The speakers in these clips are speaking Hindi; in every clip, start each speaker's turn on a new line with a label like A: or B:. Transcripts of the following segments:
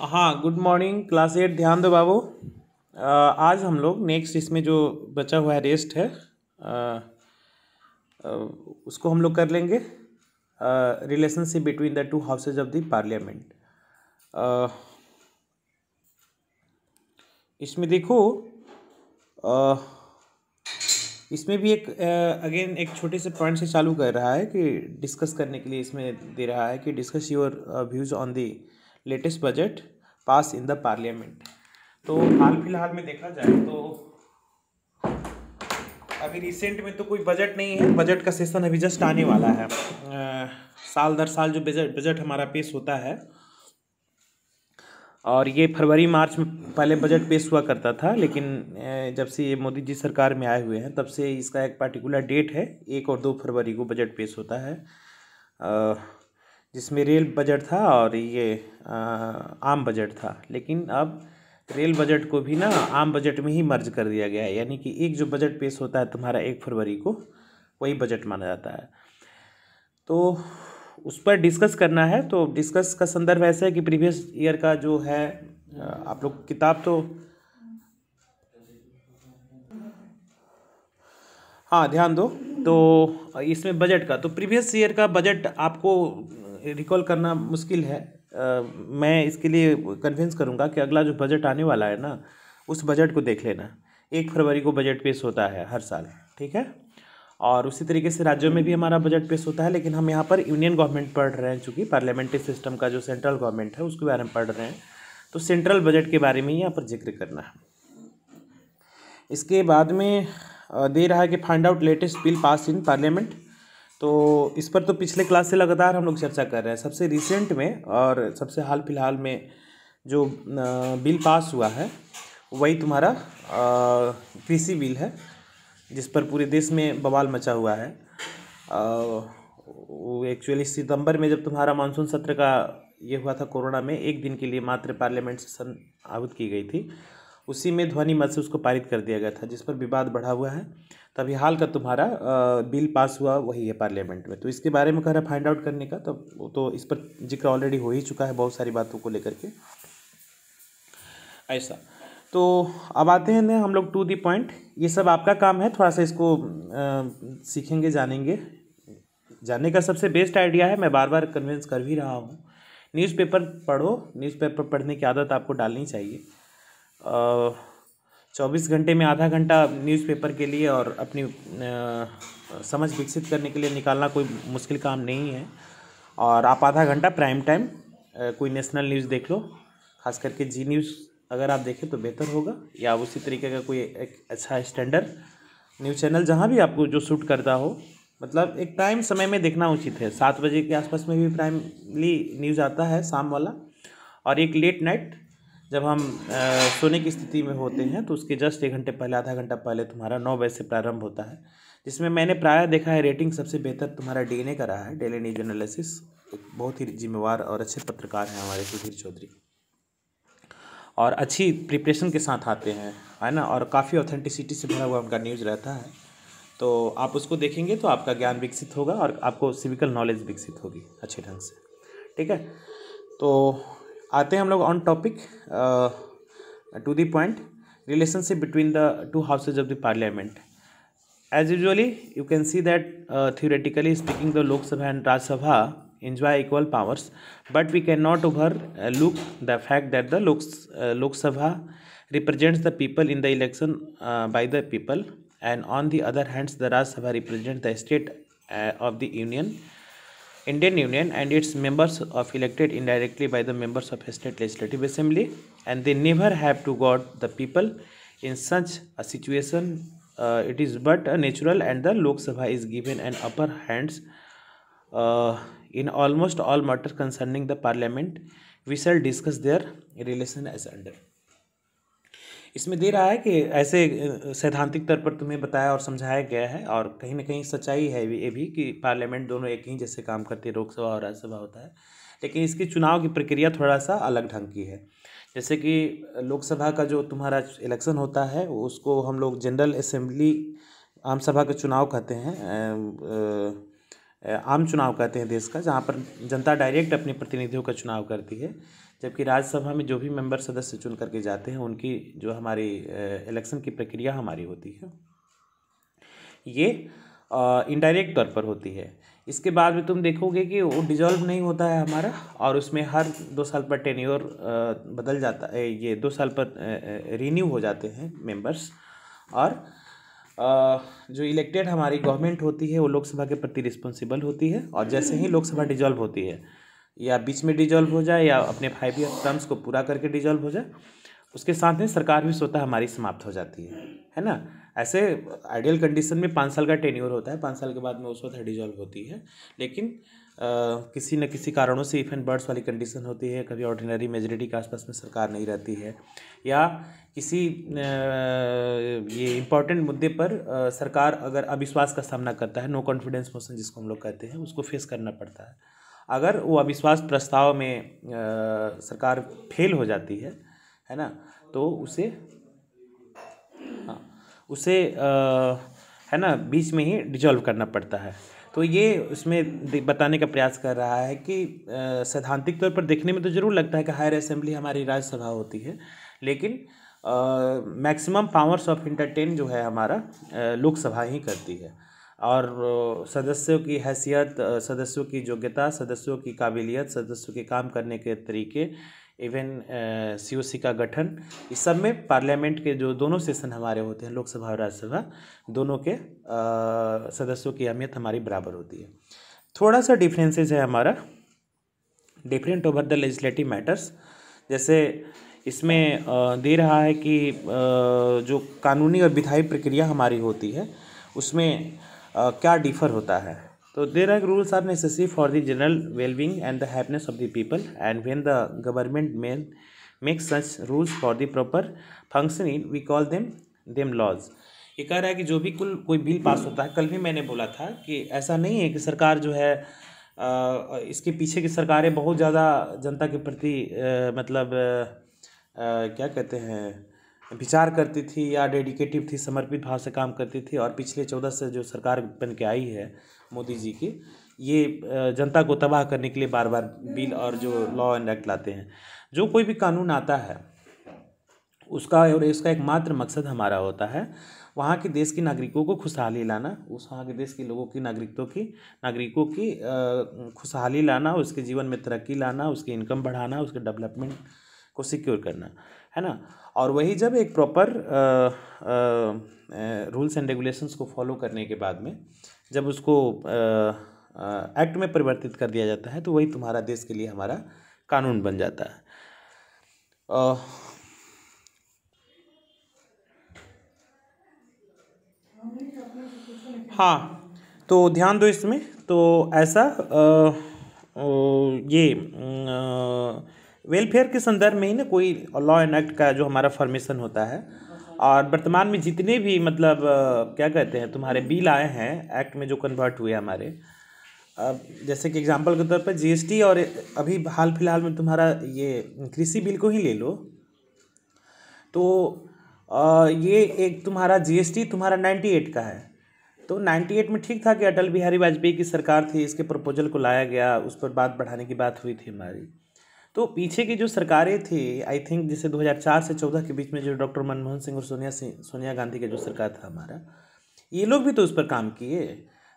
A: हाँ गुड मॉर्निंग क्लास एट ध्यान दो बाबू आज हम लोग नेक्स्ट इसमें जो बचा हुआ है रेस्ट है आ, आ, उसको हम लोग कर लेंगे relationship between the two houses of the parliament इसमें देखो इसमें भी एक अगेन एक छोटे से पॉइंट से चालू कर रहा है कि डिस्कस करने के लिए इसमें दे रहा है कि discuss your views on the latest budget pass in the parliament तो हाल फिलहाल में देखा जाए तो अभी रिसेंट में तो कोई बजट नहीं है बजट का सेशन अभी जस्ट आने वाला है आ, साल दर साल जो बजट बजट हमारा पेश होता है और ये फरवरी मार्च में पहले बजट पेश हुआ करता था लेकिन जब से ये मोदी जी सरकार में आए हुए हैं तब से इसका एक पार्टिकुलर डेट है एक और दो फरवरी को बजट पेश होता है आ, जिसमें रेल बजट था और ये आम बजट था लेकिन अब रेल बजट को भी ना आम बजट में ही मर्ज कर दिया गया है यानी कि एक जो बजट पेश होता है तुम्हारा एक फरवरी को वही बजट माना जाता है तो उस पर डिस्कस करना है तो डिस्कस का संदर्भ ऐसा है कि प्रीवियस ईयर का जो है आप लोग किताब तो हाँ ध्यान दो तो इसमें बजट का तो प्रीवियस ईयर का बजट आपको रिकॉल करना मुश्किल है आ, मैं इसके लिए कन्विंस करूँगा कि अगला जो बजट आने वाला है ना उस बजट को देख लेना एक फरवरी को बजट पेश होता है हर साल ठीक है और उसी तरीके से राज्यों में भी हमारा बजट पेश होता है लेकिन हम यहाँ पर यूनियन गवर्नमेंट पढ़ रहे हैं चूँकि पार्लियामेंट्री सिस्टम का जो सेंट्रल गवर्नमेंट है उसके बारे में पढ़ रहे हैं तो सेंट्रल बजट के बारे में यहाँ पर जिक्र करना है इसके बाद में दे रहा है कि find out latest bill pass in parliament तो इस पर तो पिछले क्लास से लगातार हम लोग चर्चा कर रहे हैं सबसे रिसेंट में और सबसे हाल फिलहाल में जो बिल पास हुआ है वही तुम्हारा कृषि बिल है जिस पर पूरे देश में बवाल मचा हुआ है एक्चुअली सितंबर में जब तुम्हारा मानसून सत्र का ये हुआ था कोरोना में एक दिन के लिए मात्र पार्लियामेंट से आहूत की गई थी उसी में ध्वनि मत से उसको पारित कर दिया गया था जिस पर विवाद बढ़ा हुआ है तो अभी हाल का तुम्हारा बिल पास हुआ वही है पार्लियामेंट में तो इसके बारे में कह रहा है फाइंड आउट करने का तो तो इस पर जिक्र ऑलरेडी हो ही चुका है बहुत सारी बातों को लेकर के ऐसा तो अब आते हैं हम लोग टू दी पॉइंट ये सब आपका काम है थोड़ा सा इसको आ, सीखेंगे जानेंगे जानने का सबसे बेस्ट आइडिया है मैं बार बार कन्विंस कर भी रहा हूँ न्यूज़पेपर पढ़ो न्यूज़पेपर पढ़ने की आदत आपको डालनी चाहिए चौबीस घंटे में आधा घंटा न्यूज़पेपर के लिए और अपनी समझ विकसित करने के लिए निकालना कोई मुश्किल काम नहीं है और आप आधा घंटा प्राइम टाइम कोई नेशनल न्यूज़ देख लो खास करके जी न्यूज़ अगर आप देखें तो बेहतर होगा या उसी तरीके का कोई एक अच्छा स्टैंडर्ड न्यूज़ चैनल जहाँ भी आपको जो शूट करता हो मतलब एक प्राइम समय में देखना उचित है सात बजे के आसपास में भी प्राइमली न्यूज़ आता है शाम वाला और एक लेट नाइट जब हम सोने की स्थिति में होते हैं तो उसके जस्ट एक घंटे पहले आधा घंटा पहले तुम्हारा नौ बजे से प्रारंभ होता है जिसमें मैंने प्राय देखा है रेटिंग सबसे बेहतर तुम्हारा डीएनए का रहा है डेली न्यूज एनालिसिस बहुत ही जिम्मेवार और अच्छे पत्रकार हैं हमारे सुधीर चौधरी और अच्छी प्रिपरेशन के साथ आते हैं है ना और काफ़ी ऑथेंटिसिटी से भरा हुआ उनका न्यूज़ रहता है तो आप उसको देखेंगे तो आपका ज्ञान विकसित होगा और आपको सिविकल नॉलेज विकसित होगी अच्छे ढंग से ठीक है तो आते हैं हम लोग on topic to the point relationship between the two houses of the parliament as usually you can see that theoretically speaking the Lok Sabha and Rajya Sabha enjoy equal powers but we can not overlook the fact that the Lok Lok Sabha represents the people in the election by the people and on the other hands the Rajya Sabha represent the state of the union Indian Union and its members of elected indirectly by the members of state legislative assembly and they never have to guard the people in such a situation uh, it is but a natural and the Lok Sabha is given an upper hands uh, in almost all matters concerning the parliament we shall discuss their relation as under इसमें दे रहा है कि ऐसे सैद्धांतिक तौर पर तुम्हें बताया और समझाया गया है और कहीं ना कहीं सच्चाई है ये भी कि पार्लियामेंट दोनों एक ही जैसे काम करती है लोकसभा और राज्यसभा होता है लेकिन इसके चुनाव की प्रक्रिया थोड़ा सा अलग ढंग की है जैसे कि लोकसभा का जो तुम्हारा इलेक्शन होता है उसको हम लोग जनरल असेंबली आम सभा का चुनाव कहते हैं आम चुनाव कहते हैं देश का जहाँ पर जनता डायरेक्ट अपने प्रतिनिधियों का चुनाव करती है जबकि राज्यसभा में जो भी मेंबर सदस्य चुन करके जाते हैं उनकी जो हमारी इलेक्शन की प्रक्रिया हमारी होती है ये इनडायरेक्ट तौर पर होती है इसके बाद में तुम देखोगे कि वो डिजॉल्व नहीं होता है हमारा और उसमें हर दो साल पर टेन्योर बदल जाता है ये दो साल पर रीन्यू हो जाते हैं मेंबर्स और जो इलेक्टेड हमारी गवर्नमेंट होती है वो लोकसभा के प्रति रिस्पॉन्सिबल होती है और जैसे ही लोकसभा डिजॉल्व होती है या बीच में डिजॉल्व हो जाए या अपने फाइव ईयर टर्म्स को पूरा करके डिजॉल्व हो जाए उसके साथ में सरकार भी स्वतः हमारी समाप्त हो जाती है है ना ऐसे आइडियल कंडीशन में पाँच साल का टेन्यूर होता है पाँच साल के बाद में उस वक्त डिजॉल्व होती है लेकिन आ, किसी न किसी कारणों से इफ एंड बर्ड्स वाली कंडीशन होती है कभी ऑर्डिनरी मेजोरिटी के आसपास में सरकार नहीं रहती है या किसी आ, ये इम्पॉर्टेंट मुद्दे पर आ, सरकार अगर अविश्वास का सामना करता है नो कॉन्फिडेंस मोशन जिसको हम लोग कहते हैं उसको फेस करना पड़ता है अगर वो अविश्वास प्रस्ताव में आ, सरकार फेल हो जाती है है ना तो उसे हाँ उसे आ, है ना बीच में ही डिजॉल्व करना पड़ता है तो ये उसमें बताने का प्रयास कर रहा है कि सैद्धांतिक तौर पर देखने में तो ज़रूर लगता है कि हायर असेंबली हमारी राज्यसभा होती है लेकिन मैक्सिमम पावर्स ऑफ इंटरटेन जो है हमारा लोकसभा ही करती है और सदस्यों की हैसियत सदस्यों की योग्यता सदस्यों की काबिलियत सदस्यों के काम करने के तरीके इवन सीओसी का गठन इस सब में पार्लियामेंट के जो दोनों सेशन हमारे होते हैं लोकसभा और राज्यसभा दोनों के आ, सदस्यों की अहमियत हमारी बराबर होती है थोड़ा सा डिफरेंसेज है हमारा different over the legislative matters जैसे इसमें दे रहा है कि जो कानूनी और विधायी प्रक्रिया हमारी होती है उसमें क्या डिफर होता है तो there are rules are necessary for the general wellbeing and the happiness of the people and when the government men make such rules for the proper functioning we call them them laws ये कह रहा है कि जो भी कुल कोई बिल पास होता है कल भी मैंने बोला था कि ऐसा नहीं है कि सरकार जो है इसके पीछे की सरकारें बहुत ज़्यादा जनता के प्रति मतलब क्या कहते हैं विचार करती थी या डेडिकेटिव थी समर्पित भाव से काम करती थी और पिछले चौदह से जो सरकार बन के आई है मोदी जी की ये जनता को तबाह करने के लिए बार बार बिल और जो लॉ एंड एक्ट लाते हैं जो कोई भी कानून आता है उसका और इसका एकमात्र मकसद हमारा होता है वहाँ के देश के नागरिकों को खुशहाली लाना उस वहाँ के देश के लोगों की नागरिकों की नागरिकों की खुशहाली लाना उसके जीवन में तरक्की लाना उसकी इनकम बढ़ाना उसके डेवलपमेंट को सिक्योर करना है ना और वही जब एक प्रॉपर रूल्स एंड रेगुलेशंस को फॉलो करने के बाद में जब उसको एक्ट में परिवर्तित कर दिया जाता है तो वही तुम्हारा देश के लिए हमारा कानून बन जाता है आ, हाँ तो ध्यान दो इसमें तो ऐसा आ, ये आ, वेलफेयर के संदर्भ में ही ना कोई लॉ एंड एक्ट का जो हमारा फॉर्मेशन होता है और वर्तमान में जितने भी मतलब क्या कहते हैं तुम्हारे बिल आए हैं एक्ट में जो कन्वर्ट हुए हमारे अब जैसे कि एग्जांपल के तौर पर जीएसटी और अभी हाल फिलहाल में तुम्हारा ये कृषि बिल को ही ले लो तो ये एक तुम्हारा जीएसटी तुम्हारा नाइन्टी एट का है तो नाइन्टी एट में ठीक था कि अटल बिहारी वाजपेयी की सरकार थी इसके प्रपोजल को लाया गया उस पर बात बढ़ाने की बात हुई थी हमारी तो पीछे की जो सरकारें थी आई थिंक जैसे 2004 से 14 के बीच में जो डॉक्टर मनमोहन सिंह और सोनिया सिंह सोनिया गांधी का जो सरकार था हमारा ये लोग भी तो उस पर काम किए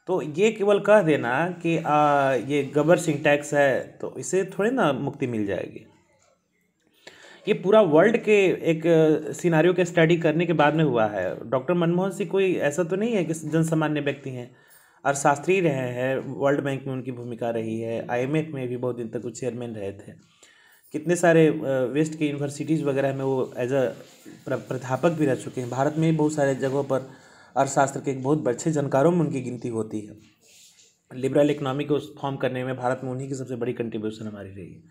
A: तो ये केवल कह देना कि आ, ये गबर सिंह टैक्स है तो इसे थोड़ी ना मुक्ति मिल जाएगी ये पूरा वर्ल्ड के एक सिनारियों के स्टडी करने के बाद में हुआ है डॉक्टर मनमोहन सिंह कोई ऐसा तो नहीं है कि जनसामान्य व्यक्ति हैं अर्थशास्त्री रहे हैं वर्ल्ड बैंक में उनकी भूमिका रही है आईएमएफ में भी बहुत दिन तक वो चेयरमैन रहे थे कितने सारे वेस्ट के यूनिवर्सिटीज़ वगैरह में वो एज अ प्राध्यापक भी रह चुके हैं भारत में बहुत सारे जगहों पर अर्थशास्त्र के बहुत अच्छे जानकारों में उनकी गिनती होती है लिबरल इकोनॉमी को फॉर्म करने में भारत में उन्हीं की सबसे बड़ी कंट्रीब्यूशन हमारी रही है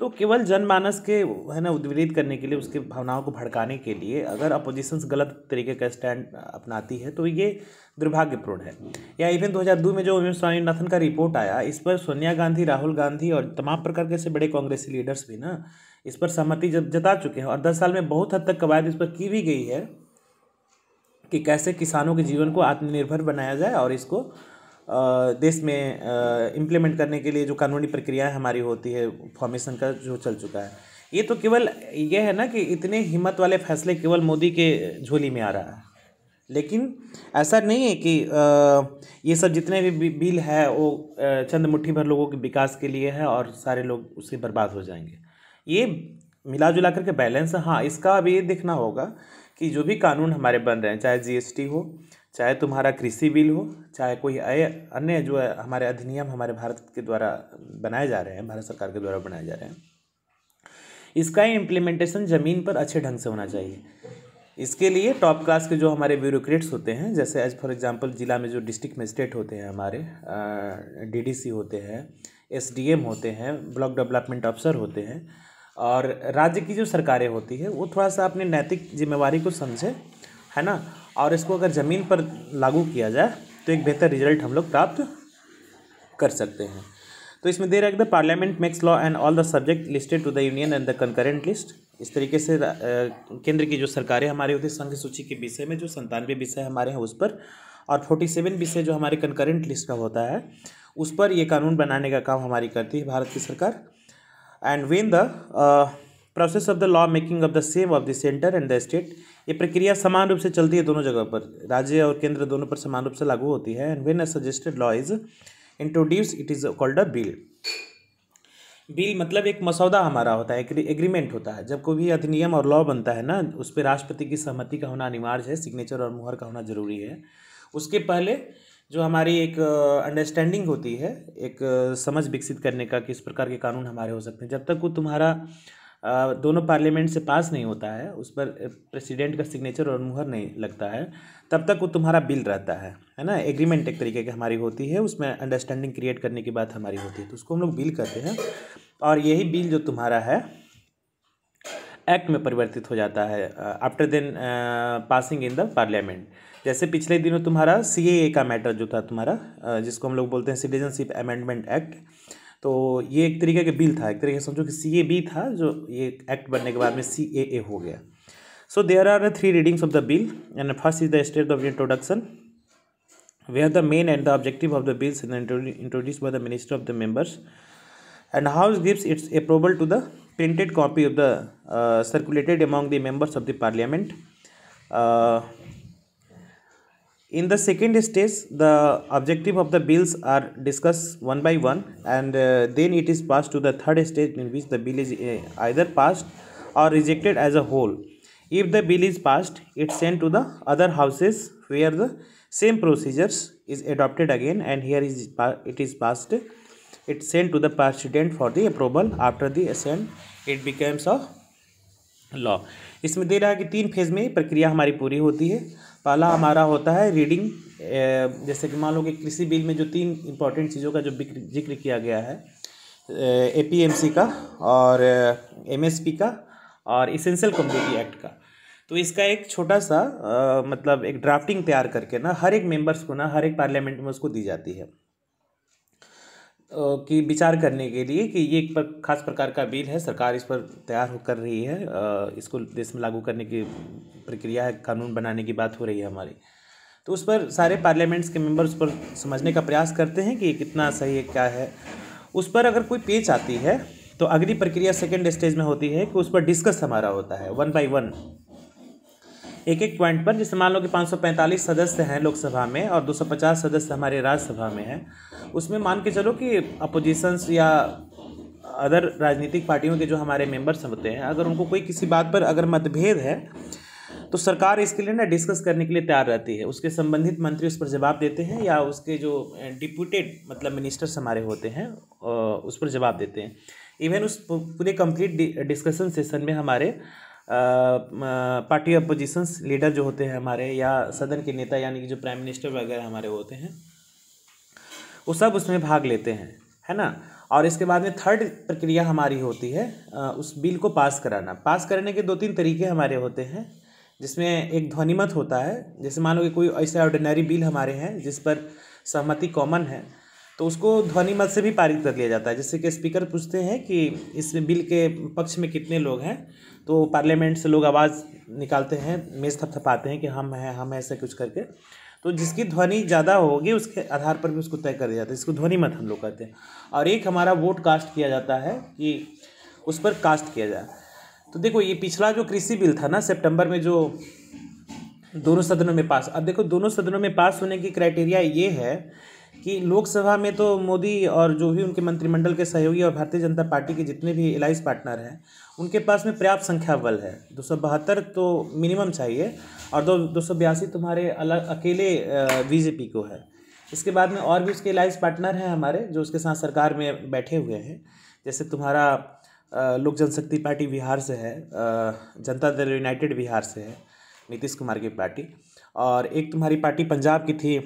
A: तो केवल जनमानस के है ना उद्वेलित करने के लिए उसके भावनाओं को भड़काने के लिए अगर अपोजिशंस गलत तरीके का स्टैंड अपनाती है तो ये दुर्भाग्यपूर्ण है या इवन 2002 में जो एम स्वामीनाथन का रिपोर्ट आया इस पर सोनिया गांधी राहुल गांधी और तमाम प्रकार के से बड़े कांग्रेसी लीडर्स भी ना इस पर सहमति जता चुके हैं और दस साल में बहुत हद तक कवायद इस पर की भी गई है कि कैसे किसानों के जीवन को आत्मनिर्भर बनाया जाए और इसको देश में इम्प्लीमेंट करने के लिए जो कानूनी प्रक्रियाएं हमारी होती है फॉर्मेशन का जो चल चुका है ये तो केवल ये है ना कि इतने हिम्मत वाले फैसले केवल मोदी के झोली में आ रहा है लेकिन ऐसा नहीं है कि ये सब जितने भी बिल है वो चंद मुट्ठी भर लोगों के विकास के लिए है और सारे लोग उससे बर्बाद हो जाएंगे ये मिला जुला करके बैलेंस हाँ इसका अभी ये देखना होगा कि जो भी कानून हमारे बन रहे हैं चाहे जीएसटी हो चाहे तुम्हारा कृषि बिल हो चाहे कोई अन्य जो है हमारे अधिनियम हमारे भारत के द्वारा बनाए जा रहे हैं भारत सरकार के द्वारा बनाए जा रहे हैं इसका ही इम्प्लीमेंटेशन ज़मीन पर अच्छे ढंग से होना चाहिए इसके लिए टॉप क्लास के जो हमारे ब्यूरोक्रेट्स होते हैं जैसे एज फॉर एग्जांपल ज़िला में जो डिस्ट्रिक्ट मजिस्ट्रेट होते हैं हमारे डीडीसी होते हैं एसडीएम होते हैं ब्लॉक डेवलपमेंट अफसर होते हैं और राज्य की जो सरकारें होती है वो थोड़ा सा अपनी नैतिक जिम्मेवारी को समझे है ना और इसको अगर ज़मीन पर लागू किया जाए तो एक बेहतर रिजल्ट हम लोग प्राप्त कर सकते हैं तो इसमें दे रहा है the parliament makes law and all the subject listed to the union and the concurrent list इस तरीके से केंद्र की जो सरकारें हमारी होती संघ सूची के विषय में जो संतानवे विषय हमारे हैं उस पर और फोर्टी सेवन विषय जो हमारे कंकरेंट लिस्ट का होता है उस पर ये कानून बनाने का काम हमारी करती है भारत की सरकार and when the process of the law making of the same of the centre and the state ये प्रक्रिया समान रूप से चलती है दोनों जगह पर राज्य और केंद्र दोनों पर समान रूप से लागू होती है and when a suggested law is introduce it is called a bill bill मतलब एक मसौदा हमारा होता है एग्रीमेंट होता है जब कोई भी अधिनियम और लॉ बनता है ना उस पर राष्ट्रपति की सहमति का होना अनिवार्य है सिग्नेचर और मुहर का होना जरूरी है उसके पहले जो हमारी एक अंडरस्टैंडिंग uh, होती है एक uh, समझ विकसित करने का कि इस प्रकार के कानून हमारे हो सकते हैं जब तक वो तुम्हारा दोनों पार्लियामेंट से पास नहीं होता है उस पर प्रेसिडेंट का सिग्नेचर और मुहर नहीं लगता है तब तक वो तुम्हारा बिल रहता है है ना एग्रीमेंट एक तरीके की हमारी होती है उसमें अंडरस्टैंडिंग क्रिएट करने की बात हमारी होती है तो उसको हम लोग बिल कहते हैं और यही बिल जो तुम्हारा है एक्ट में परिवर्तित हो जाता है after then passing in the parliament जैसे पिछले दिनों तुम्हारा सी का मैटर जो था तुम्हारा जिसको हम लोग बोलते हैं सिटीजनशिप अमेंडमेंट एक्ट तो ये एक तरीके का बिल था एक तरीके समझो कि सी ए बी था जो ये एक्ट बनने के बाद में सी ए ए हो गया so there are three readings of the bill and first is the state of introduction we are the main and the objective of the bills in introduce by the minister of the members and house gives its approval to the printed copy of the circulated among the members of the parliament In the second stage, the objective of the bills are discussed one by one and uh, then it is passed to the third stage in which the bill is uh, either passed or rejected as a whole. If the bill is passed, it's sent to the other houses where the same procedures is adopted again and here is it is passed. It's sent to the president for the approval. After the assent, it becomes a law इसमें दे रहा है कि तीन फेज में प्रक्रिया हमारी पूरी होती है पहला हमारा होता है रीडिंग जैसे कि मान लो कि कृषि बिल में जो तीन इम्पोर्टेंट चीज़ों का जो जिक्र किया गया है सी का और पी का और इसेंशियल कम्यूनिटी एक्ट का तो इसका एक छोटा सा आ, मतलब एक ड्राफ्टिंग तैयार करके ना हर एक मेंबर्स को ना हर एक पार्लियामेंट में उसको दी जाती है की विचार करने के लिए कि ये एक पर खास प्रकार का बिल है सरकार इस पर तैयार हो कर रही है इसको देश में लागू करने की प्रक्रिया है कानून बनाने की बात हो रही है हमारी तो उस पर सारे पार्लियामेंट्स के मेंबर्स उस पर समझने का प्रयास करते हैं कि ये कितना सही है क्या है उस पर अगर कोई पेच आती है तो अगली प्रक्रिया सेकेंड स्टेज में होती है कि उस पर डिस्कस हमारा होता है वन बाई वन एक एक पॉइंट पर जैसे मान लो कि 545 सदस्य हैं लोकसभा में और 250 सदस्य हमारे राज्यसभा में हैं उसमें मान के चलो कि अपोजिशंस या अदर राजनीतिक पार्टियों के जो हमारे मेंबर्स होते हैं अगर उनको कोई किसी बात पर अगर मतभेद है तो सरकार इसके लिए ना डिस्कस करने के लिए तैयार रहती है उसके संबंधित मंत्री उस पर जवाब देते हैं या उसके जो डिप्यूटेड मतलब मिनिस्टर्स हमारे होते हैं उस पर जवाब देते हैं इवन उस पूरे कंप्लीट डिस्कशन सेशन में हमारे पार्टी अपोजिशंस लीडर जो होते हैं हमारे या सदन के नेता यानी कि जो प्राइम मिनिस्टर वगैरह हमारे होते हैं वो सब उसमें भाग लेते हैं है ना और इसके बाद में थर्ड प्रक्रिया हमारी होती है उस बिल को पास कराना पास करने के दो तीन तरीके हमारे होते हैं जिसमें एक ध्वनिमत होता है जैसे मान लो कि कोई ऐसे ऑर्डिनरी बिल हमारे हैं जिस पर सहमति कॉमन है तो उसको ध्वनि मत से भी पारित कर लिया जाता है जैसे कि स्पीकर पूछते हैं कि इस बिल के पक्ष में कितने लोग हैं तो पार्लियामेंट से लोग आवाज़ निकालते हैं मेज़ थपथपाते हैं कि हम हैं हम ऐसे कुछ करके तो जिसकी ध्वनि ज़्यादा होगी उसके आधार पर भी उसको तय कर दिया जाता है इसको ध्वनि मत हम लोग कहते हैं और एक हमारा वोट कास्ट किया जाता है कि उस पर कास्ट किया जाए तो देखो ये पिछला जो कृषि बिल था ना सेप्टेम्बर में जो दोनों सदनों में पास अब देखो दोनों सदनों में पास होने की क्राइटेरिया ये है कि लोकसभा में तो मोदी और जो भी उनके मंत्रिमंडल के सहयोगी और भारतीय जनता पार्टी के जितने भी एलाइस पार्टनर हैं उनके पास में पर्याप्त संख्या बल है दो सौ बहत्तर तो मिनिमम चाहिए और दो दो सौ बयासी तुम्हारे अलग अकेले बीजेपी को है इसके बाद में और भी उसके एलाइस पार्टनर हैं हमारे जो उसके साथ सरकार में बैठे हुए हैं जैसे तुम्हारा लोक जनशक्ति पार्टी बिहार से है जनता दल यूनाइटेड बिहार से है नीतीश कुमार की पार्टी और एक तुम्हारी पार्टी पंजाब की थी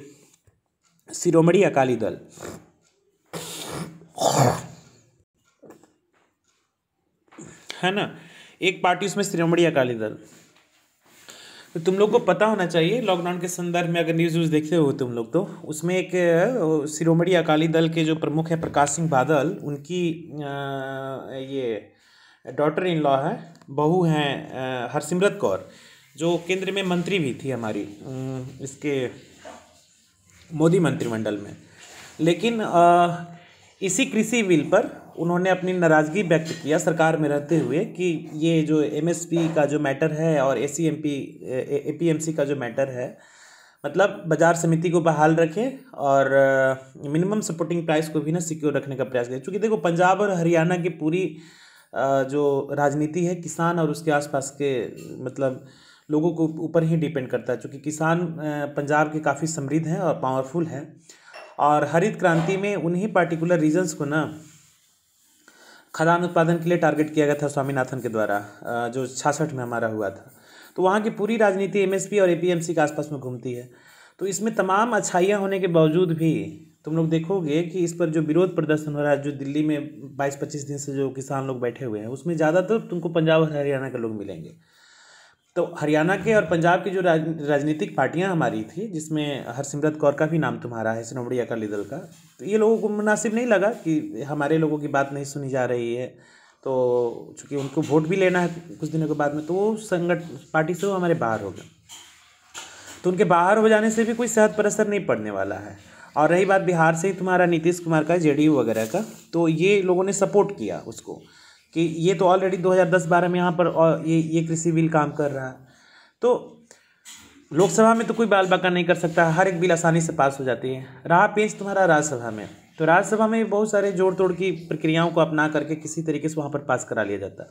A: शिरोमणी अकाली दल है ना एक पार्टी उसमें श्रोमणी अकाली दल तो तुम लोग को पता होना चाहिए लॉकडाउन के संदर्भ में अगर न्यूज़ व्यूज़ देखते हो तुम लोग तो उसमें एक शिरोमणी अकाली दल के जो प्रमुख है प्रकाश सिंह बादल उनकी आ, ये डॉटर इन लॉ है बहू हैं हरसिमरत कौर जो केंद्र में मंत्री भी थी हमारी इसके मोदी मंत्रिमंडल में लेकिन आ, इसी कृषि बिल पर उन्होंने अपनी नाराज़गी व्यक्त किया सरकार में रहते हुए कि ये जो एमएसपी का जो मैटर है और A C M P A P M C का जो मैटर है मतलब बाजार समिति को बहाल रखें और मिनिमम सपोर्टिंग प्राइस को भी ना सिक्योर रखने का प्रयास करें क्योंकि देखो पंजाब और हरियाणा की पूरी जो राजनीति है किसान और उसके आसपास के मतलब लोगों के ऊपर ही डिपेंड करता है चूँकि किसान पंजाब के काफ़ी समृद्ध हैं और पावरफुल हैं और हरित क्रांति में उन्हीं पार्टिकुलर रीजन्स को ना खदान उत्पादन के लिए टारगेट किया गया था स्वामीनाथन के द्वारा जो छियासठ में हमारा हुआ था तो वहाँ की पूरी राजनीति एमएसपी और एपीएमसी के आसपास में घूमती है तो इसमें तमाम अच्छाइयाँ होने के बावजूद भी तुम लोग देखोगे कि इस पर जो विरोध प्रदर्शन हो रहा है जो दिल्ली में बाईस पच्चीस दिन से जो किसान लोग बैठे हुए हैं उसमें ज़्यादातर तो तुमको पंजाब और हरियाणा के लोग मिलेंगे तो हरियाणा के और पंजाब की जो राज, राजनीतिक पार्टियां हमारी थी जिसमें हरसिमरत कौर का भी नाम तुम्हारा है श्रोमणी अकाली दल का तो ये लोगों को मुनासिब नहीं लगा कि हमारे लोगों की बात नहीं सुनी जा रही है तो चूँकि उनको वोट भी लेना है कुछ दिनों के बाद में तो वो संगठ पार्टी से वो हमारे बाहर हो गए तो उनके बाहर हो जाने से भी कोई सेहत पर असर नहीं पड़ने वाला है और रही बात बिहार से ही तुम्हारा नीतीश कुमार का जे वगैरह का तो ये लोगों ने सपोर्ट किया उसको कि ये तो ऑलरेडी 2010-12 में यहाँ पर ये ये कृषि बिल काम कर रहा है तो लोकसभा में तो कोई बाल बाका नहीं कर सकता हर एक बिल आसानी से पास हो जाती है रहा पेश तुम्हारा राज्यसभा में तो राज्यसभा में बहुत सारे जोड़ तोड़ की प्रक्रियाओं को अपना करके किसी तरीके से वहाँ पर पास करा लिया जाता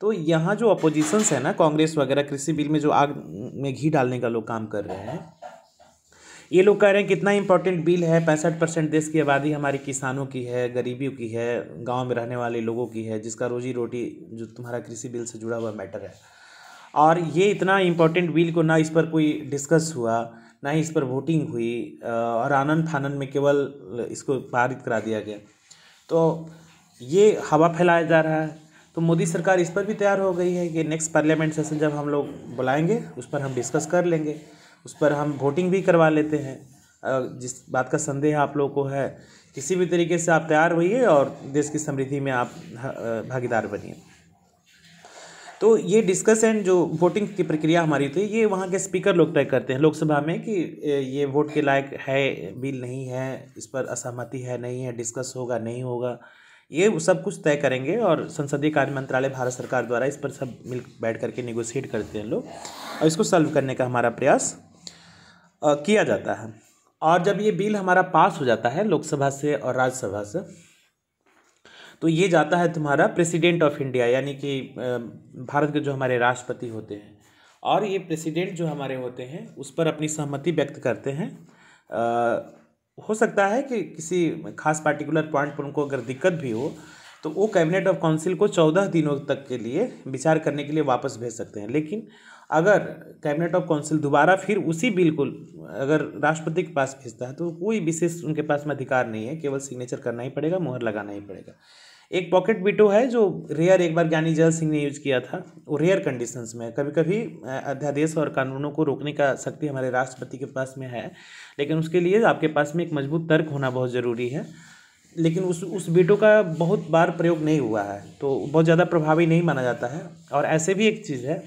A: तो यहाँ जो अपोजिशंस है ना कांग्रेस वगैरह कृषि बिल में जो आग में घी डालने का लोग काम कर रहे हैं ये लोग कह रहे हैं कितना इंपॉर्टेंट बिल है पैंसठ परसेंट देश की आबादी हमारी किसानों की है गरीबियों की है गांव में रहने वाले लोगों की है जिसका रोजी रोटी जो तुम्हारा कृषि बिल से जुड़ा हुआ मैटर है और ये इतना इम्पोर्टेंट बिल को ना इस पर कोई डिस्कस हुआ ना ही इस पर वोटिंग हुई और आनंद फानंद में केवल इसको पारित करा दिया गया तो ये हवा फैलाया जा रहा है तो मोदी सरकार इस पर भी तैयार हो गई है कि नेक्स्ट पार्लियामेंट सेशन जब हम लोग बुलाएंगे उस पर हम डिस्कस कर लेंगे उस पर हम वोटिंग भी करवा लेते हैं जिस बात का संदेह आप लोगों को है किसी भी तरीके से आप तैयार होइए और देश की समृद्धि में आप भागीदार बनिए तो ये डिस्कशन जो वोटिंग की प्रक्रिया हमारी थी ये वहाँ के स्पीकर लोग तय करते हैं लोकसभा में कि ये वोट के लायक है बिल नहीं है इस पर असहमति है नहीं है डिस्कस होगा नहीं होगा ये सब कुछ तय करेंगे और संसदीय कार्य मंत्रालय भारत सरकार द्वारा इस पर सब मिल बैठ करके निगोशिएट करते हैं लोग और इसको सॉल्व करने का हमारा प्रयास किया जाता है और जब ये बिल हमारा पास हो जाता है लोकसभा से और राज्यसभा से तो ये जाता है तुम्हारा प्रेसिडेंट ऑफ इंडिया यानी कि भारत के जो हमारे राष्ट्रपति होते हैं और ये प्रेसिडेंट जो हमारे होते हैं उस पर अपनी सहमति व्यक्त करते हैं आ, हो सकता है कि किसी खास पार्टिकुलर पॉइंट पर उनको अगर दिक्कत भी हो तो वो कैबिनेट ऑफ काउंसिल को चौदह दिनों तक के लिए विचार करने के लिए वापस भेज सकते हैं लेकिन अगर कैबिनेट ऑफ काउंसिल दोबारा फिर उसी बिल को अगर राष्ट्रपति के पास भेजता है तो कोई विशेष उनके पास में अधिकार नहीं है केवल सिग्नेचर करना ही पड़ेगा मुहर लगाना ही पड़ेगा एक पॉकेट बिटो है जो रेयर एक बार ज्ञानी जल सिंह ने यूज किया था वो रेयर कंडीशंस में कभी कभी अध्यादेश और कानूनों को रोकने का शक्ति हमारे राष्ट्रपति के पास में है लेकिन उसके लिए आपके पास में एक मजबूत तर्क होना बहुत ज़रूरी है लेकिन उस उस बीटो का बहुत बार प्रयोग नहीं हुआ है तो बहुत ज़्यादा प्रभावी नहीं माना जाता है और ऐसे भी एक चीज़ है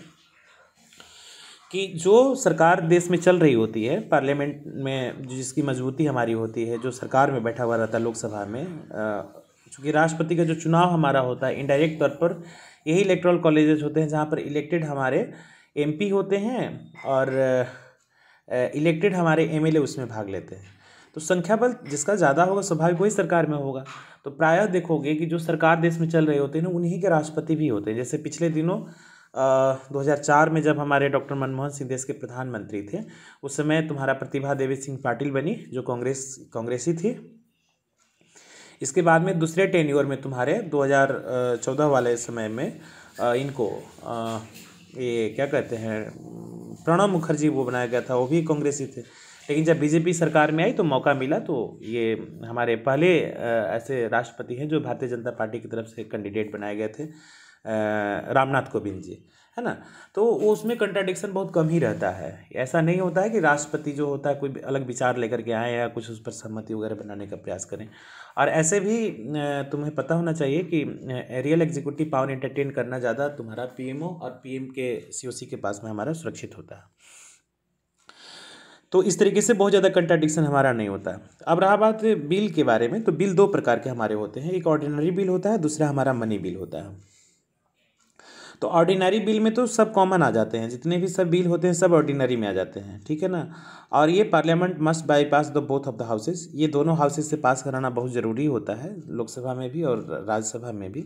A: कि जो सरकार देश में चल रही होती है पार्लियामेंट में जिसकी मजबूती हमारी होती है जो सरकार में बैठा हुआ रहता है लोकसभा में चूँकि राष्ट्रपति का जो चुनाव हमारा होता है इनडायरेक्ट तौर पर यही इलेक्ट्रल कॉलेजेस होते हैं जहाँ पर इलेक्टेड हमारे एमपी होते हैं और इलेक्टेड हमारे एमएलए उसमें भाग लेते हैं तो संख्या बल जिसका ज़्यादा होगा स्वाभाविक वही सरकार में होगा तो प्रायः देखोगे कि जो सरकार देश में चल रहे होते हैं ना उन्हीं के राष्ट्रपति भी होते हैं जैसे पिछले दिनों 2004 में जब हमारे डॉक्टर मनमोहन सिंह देश के प्रधानमंत्री थे उस समय तुम्हारा प्रतिभा देवी सिंह पाटिल बनी जो कांग्रेस कांग्रेसी थी इसके बाद में दूसरे टेन में तुम्हारे 2014 वाले समय में इनको ये क्या कहते हैं प्रणब मुखर्जी वो बनाया गया था वो भी कांग्रेसी थे लेकिन जब बीजेपी सरकार में आई तो मौका मिला तो ये हमारे पहले ऐसे राष्ट्रपति हैं जो भारतीय जनता पार्टी की तरफ से कैंडिडेट बनाए गए थे रामनाथ कोविंद जी है ना तो उसमें कंट्राडिक्शन बहुत कम ही रहता है ऐसा नहीं होता है कि राष्ट्रपति जो होता है कोई अलग विचार लेकर के आए या कुछ उस पर सहमति वगैरह बनाने का प्रयास करें और ऐसे भी तुम्हें पता होना चाहिए कि रियल एग्जीक्यूटिव पावर एंटरटेन करना ज़्यादा तुम्हारा पी और पी के सी के पास में हमारा सुरक्षित होता है तो इस तरीके से बहुत ज़्यादा कंट्राडिक्शन हमारा नहीं होता अब रहा बात बिल के बारे में तो बिल दो प्रकार के हमारे होते हैं एक ऑर्डिनरी बिल होता है दूसरा हमारा मनी बिल होता है तो ऑर्डिनरी बिल में तो सब कॉमन आ जाते हैं जितने भी सब बिल होते हैं सब ऑर्डिनरी में आ जाते हैं ठीक है ना और ये parliament must bypass the both of the houses ये दोनों हाउसेज से पास कराना बहुत ज़रूरी होता है लोकसभा में भी और राज्यसभा में भी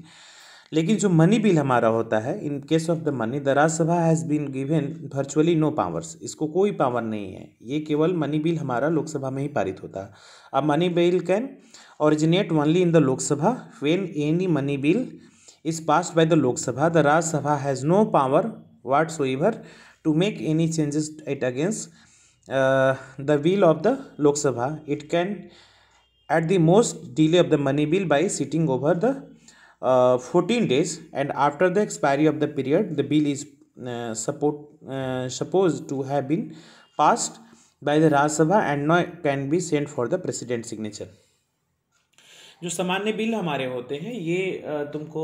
A: लेकिन जो मनी बिल हमारा होता है in case of the money the Rajya Sabha has been given virtually no powers इसको कोई पावर नहीं है ये केवल मनी बिल हमारा लोकसभा में ही पारित होता है अब money bill can originate only in the Lok Sabha when any money bill is passed by the Lok Sabha, the Raj Sabha has no power whatsoever to make any changes it against uh, the will of the Lok Sabha. It can at the most delay of the money bill by sitting over the uh, 14 days and after the expiry of the period the bill is uh, support, uh, supposed to have been passed by the Raj Sabha and now can be sent for the president's signature. जो सामान्य बिल हमारे होते हैं ये तुमको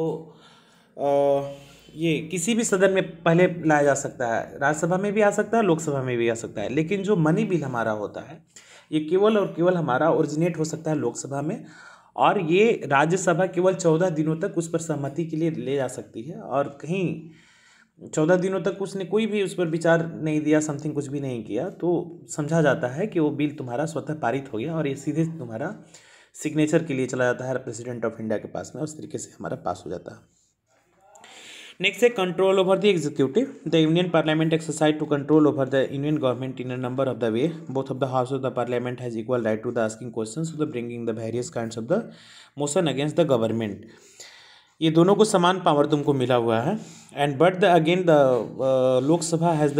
A: ये किसी भी सदन में पहले लाया जा सकता है राज्यसभा में भी आ सकता है लोकसभा में भी आ सकता है लेकिन जो मनी बिल हमारा होता है ये केवल और केवल हमारा ओरिजिनेट हो सकता है लोकसभा में और ये राज्यसभा केवल चौदह दिनों तक उस पर सहमति के लिए ले जा सकती है और कहीं चौदह दिनों तक उसने कोई भी उस पर विचार नहीं दिया समथिंग कुछ भी नहीं किया तो समझा जाता है कि वो बिल तुम्हारा स्वतः पारित हो गया और ये सीधे तुम्हारा सिग्नेचर के लिए चला जाता है प्रेसिडेंट ऑफ इंडिया के पास में उस तरीके से हमारा पास हो जाता है नेक्स्ट है control over the executive the union parliament exercise to control over the union government in a number of the way both of the house of the parliament has equal right to the asking question the bringing the various kind of the motion against the government ये दोनों को समान पावर तुमको मिला हुआ है and but the again the Lok Sabha has the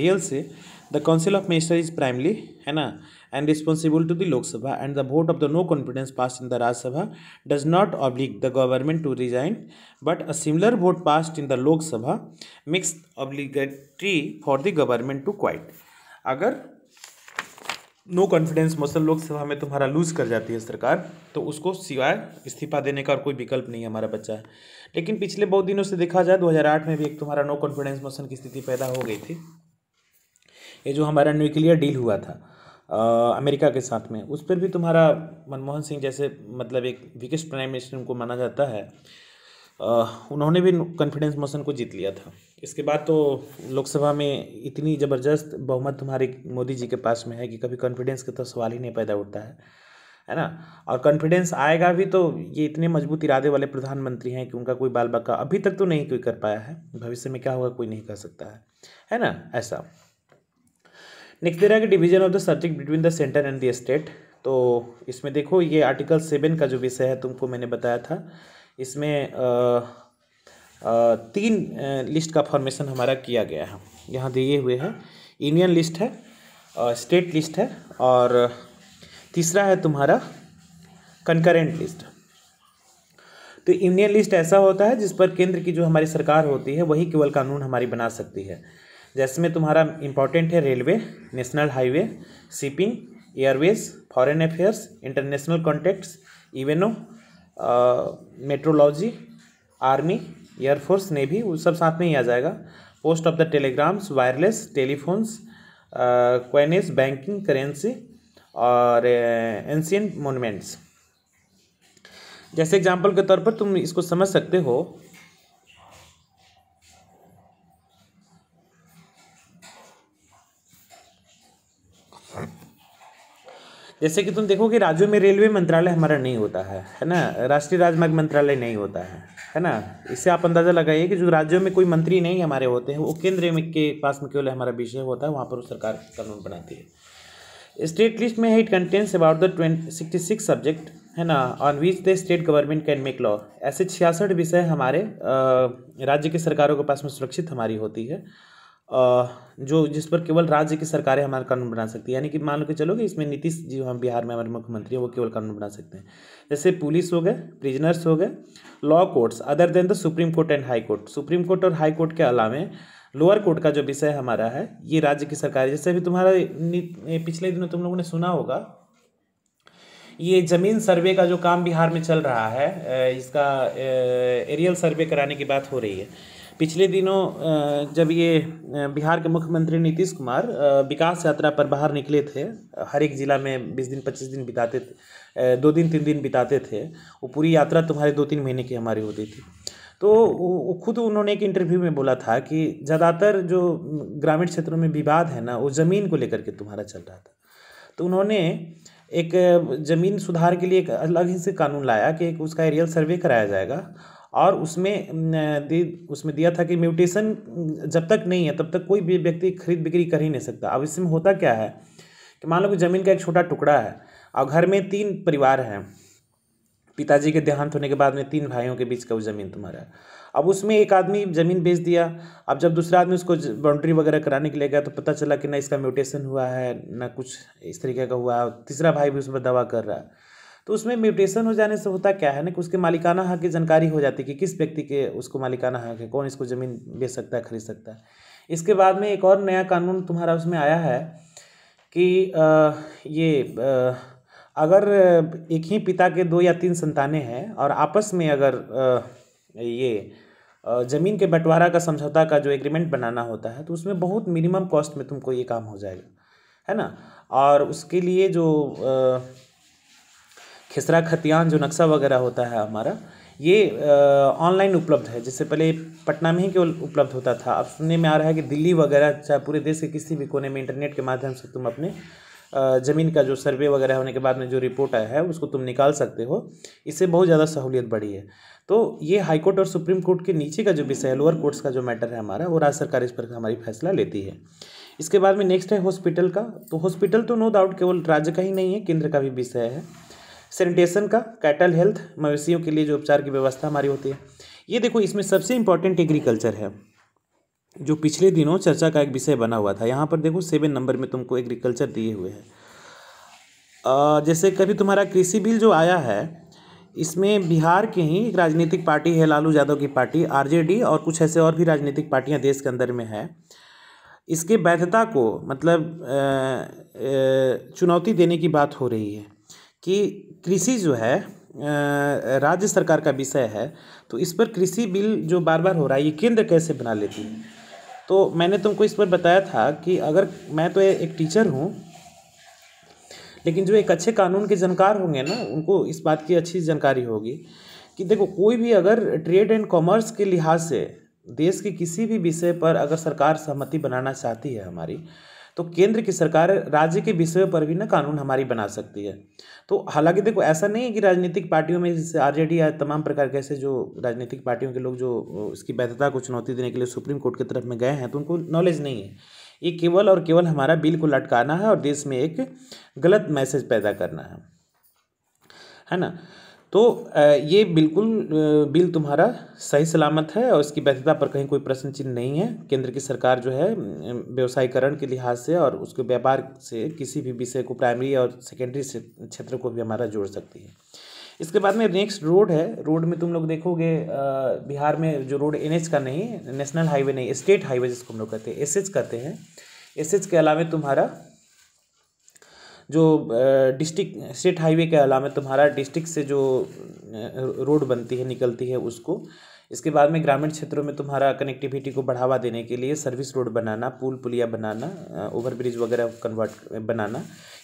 A: real say the council of minister is primarily है ना and responsible to the Lok Sabha and the vote of the no confidence passed in the Raj Sabha does not oblige the government to resign but a similar vote passed in the Lok Sabha makes obligatory for the government to quit अगर नो कॉन्फिडेंस मसल लोकसभा में तुम्हारा लूज कर जाती है सरकार तो उसको सिवाय इस्तीफा देने का और कोई विकल्प नहीं है हमारा बच्चा है लेकिन पिछले बहुत दिनों से देखा जाए 2008 में भी एक तुम्हारा नो कॉन्फिडेंस मसल की स्थिति पैदा हो गई थी ये जो हमारा न्यूक्लियर डील हुआ था अमेरिका के साथ में उस पर भी तुम्हारा मनमोहन सिंह जैसे मतलब एक विकेस्ट प्राइम मिनिस्टर उनको माना जाता है उन्होंने भी कॉन्फिडेंस मोशन को जीत लिया था इसके बाद तो लोकसभा में इतनी ज़बरदस्त बहुमत तुम्हारे मोदी जी के पास में है कि कभी कॉन्फिडेंस का तो सवाल ही नहीं पैदा होता है है ना और कॉन्फिडेंस आएगा भी तो ये इतने मजबूत इरादे वाले प्रधानमंत्री हैं कि उनका कोई बाल बका अभी तक तो नहीं कोई कर पाया है भविष्य में क्या होगा कोई नहीं कर सकता है है ना ऐसा नेक्स्ट दे रहा है कि division of the subject between the centre and the state तो इसमें देखो ये आर्टिकल सेवन का जो विषय है तुमको मैंने बताया था इसमें आ, आ, तीन लिस्ट का फॉर्मेशन हमारा किया गया है यहाँ दिए हुए है यूनियन लिस्ट है स्टेट लिस्ट है और तीसरा है तुम्हारा कंकरेंट लिस्ट तो यूनियन लिस्ट ऐसा होता है जिस पर केंद्र की जो हमारी सरकार होती है वही केवल कानून हमारी बना सकती है जिसमें तुम्हारा इंपॉर्टेंट है railway national highway shipping airways foreign affairs international contacts इवेनो मेट्रोलॉजी आर्मी एयरफोर्स नेवी वो सब साथ में ही आ जाएगा post of the telegrams wireless telephones क्वेनेस बैंकिंग करेंसी और एंशियन uh, मोनूमेंट्स जैसे एग्जाम्पल के तौर पर तुम इसको समझ सकते हो जैसे कि तुम देखो कि राज्यों में रेलवे मंत्रालय हमारा नहीं होता है है ना राष्ट्रीय राजमार्ग मंत्रालय नहीं होता है है ना इससे आप अंदाज़ा लगाइए कि जो राज्यों में कोई मंत्री नहीं हमारे होते हैं वो केंद्र के पास में केवल हमारा विषय होता है वहाँ पर वो सरकार कानून बनाती है स्टेट लिस्ट में है it contains about the twenty sixty six subject है ना on which the state government can make law ऐसे छियासठ विषय हमारे राज्य की सरकारों के पास में सुरक्षित हमारी होती है जो जिस पर केवल राज्य की सरकारें हमारा कानून बना सकती है यानी कि मान लो कि चलो कि इसमें नीतीश जी हम बिहार में हमारे मुख्यमंत्री हैं वो केवल कानून बना सकते हैं जैसे पुलिस हो गए प्रिजनर्स हो गए law courts other than the supreme court and high court supreme court और हाई कोर्ट के अलावे लोअर कोर्ट का जो विषय हमारा है ये राज्य की सरकार जैसे अभी तुम्हारा पिछले दिनों तुम लोगों ने सुना होगा ये ज़मीन सर्वे का जो काम बिहार में चल रहा है इसका एरियल सर्वे कराने की बात हो रही है पिछले दिनों जब ये बिहार के मुख्यमंत्री नीतीश कुमार विकास यात्रा पर बाहर निकले थे हर एक ज़िला में बीस दिन पच्चीस दिन बिताते थे दो दिन तीन दिन बिताते थे वो पूरी यात्रा तुम्हारे दो तीन महीने की हमारी होती थी तो खुद उन्होंने एक इंटरव्यू में बोला था कि ज़्यादातर जो ग्रामीण क्षेत्रों में विवाद है ना वो ज़मीन को लेकर के तुम्हारा चल रहा था तो उन्होंने एक ज़मीन सुधार के लिए एक अलग ही से कानून लाया कि एक उसका एरियल सर्वे कराया जाएगा और उसमें उसमें दिया था कि म्यूटेशन जब तक नहीं है तब तक कोई भी व्यक्ति खरीद बिक्री कर ही नहीं सकता अब इसमें होता क्या है कि मान लो कि ज़मीन का एक छोटा टुकड़ा है और घर में तीन परिवार हैं पिताजी के देहांत होने के बाद में तीन भाइयों के बीच का वो ज़मीन तुम्हारा अब उसमें एक आदमी ज़मीन बेच दिया अब जब दूसरा आदमी उसको बाउंड्री वगैरह कराने के लिए गया तो पता चला कि ना इसका म्यूटेशन हुआ है ना कुछ इस तरीके का हुआ है तीसरा भाई भी उसमें दवा कर रहा है तो उसमें म्यूटेशन हो जाने से होता क्या है ना कि उसके मालिकाना हक हाँ की जानकारी हो जाती है कि किस व्यक्ति के उसको मालिकाना हक हाँ है कौन इसको ज़मीन बेच सकता है खरीद सकता है इसके बाद में एक और नया कानून तुम्हारा उसमें आया है कि आ, ये आ, अगर एक ही पिता के दो या तीन संतानें हैं और आपस में अगर आ, ये ज़मीन के बंटवारा का समझौता का जो एग्रीमेंट बनाना होता है तो उसमें बहुत मिनिमम कॉस्ट में तुमको ये काम हो जाएगा है ना और उसके लिए जो आ, खिसरा खतियान जो नक्शा वगैरह होता है हमारा ये ऑनलाइन उपलब्ध है जिससे पहले पटना में ही केवल उपलब्ध होता था अब सुनने में आ रहा है कि दिल्ली वगैरह चाहे पूरे देश के किसी भी कोने में इंटरनेट के माध्यम से तुम अपने ज़मीन का जो सर्वे वगैरह होने के बाद में जो रिपोर्ट आया है उसको तुम निकाल सकते हो इससे बहुत ज़्यादा सहूलियत बढ़ी है तो ये हाईकोर्ट और सुप्रीम कोर्ट के नीचे का जो विषय है लोअर कोर्ट्स का जो मैटर है हमारा वो राज्य सरकार इस पर हमारी फैसला लेती है इसके बाद में नेक्स्ट है हॉस्पिटल का तो हॉस्पिटल तो नो डाउट केवल राज्य का ही नहीं है केंद्र का भी विषय है सैनिटेशन का कैटल हेल्थ मवेशियों के लिए जो उपचार की व्यवस्था हमारी होती है ये देखो इसमें सबसे इम्पोर्टेंट एग्रीकल्चर है जो पिछले दिनों चर्चा का एक विषय बना हुआ था यहाँ पर देखो सेवन नंबर में तुमको एग्रीकल्चर दिए हुए है जैसे कभी तुम्हारा कृषि बिल जो आया है इसमें बिहार के ही एक राजनीतिक पार्टी है लालू यादव की पार्टी आरजेडी और कुछ ऐसे और भी राजनीतिक पार्टियां देश के अंदर में है इसके वैधता को मतलब चुनौती देने की बात हो रही है कि कृषि जो है राज्य सरकार का विषय है तो इस पर कृषि बिल जो बार बार हो रहा है ये केंद्र कैसे बना लेती है तो मैंने तुमको इस पर बताया था कि अगर मैं तो एक टीचर हूँ लेकिन जो एक अच्छे कानून के जानकार होंगे ना उनको इस बात की अच्छी जानकारी होगी कि देखो कोई भी अगर ट्रेड एंड कॉमर्स के लिहाज से देश के किसी भी विषय पर अगर सरकार सहमति बनाना चाहती है हमारी तो केंद्र की सरकार राज्य के विषय पर भी ना कानून हमारी बना सकती है तो हालांकि देखो ऐसा नहीं है कि राजनीतिक पार्टियों में जैसे आरजेडी या तमाम प्रकार के ऐसे जो राजनीतिक पार्टियों के लोग जो इसकी वैधता को चुनौती देने के लिए सुप्रीम कोर्ट की तरफ में गए हैं तो उनको नॉलेज नहीं है ये केवल और केवल हमारा बिल को लटकाना है और देश में एक गलत मैसेज पैदा करना है है ना तो ये बिल्कुल बिल तुम्हारा सही सलामत है और इसकी वैधता पर कहीं कोई प्रश्न चिन्ह नहीं है केंद्र की सरकार जो है व्यवसायीकरण के लिहाज से और उसके व्यापार से किसी भी विषय को प्राइमरी और सेकेंडरी क्षेत्र को भी हमारा जोड़ सकती है इसके बाद में नेक्स्ट रोड है रोड में तुम लोग देखोगे बिहार में जो रोड एन का नहीं नेशनल हाईवे नहीं स्टेट हाईवे जिसको हम लोग कहते हैं एस कहते हैं एस के अलावा तुम्हारा जो डिस्ट्रिक्ट स्टेट हाईवे के अलावा तुम्हारा डिस्ट्रिक्ट से जो रोड बनती है निकलती है उसको इसके बाद में ग्रामीण क्षेत्रों में तुम्हारा कनेक्टिविटी को बढ़ावा देने के लिए सर्विस रोड बनाना पुल पुलिया बनाना ओवर ब्रिज वगैरह कन्वर्ट बनाना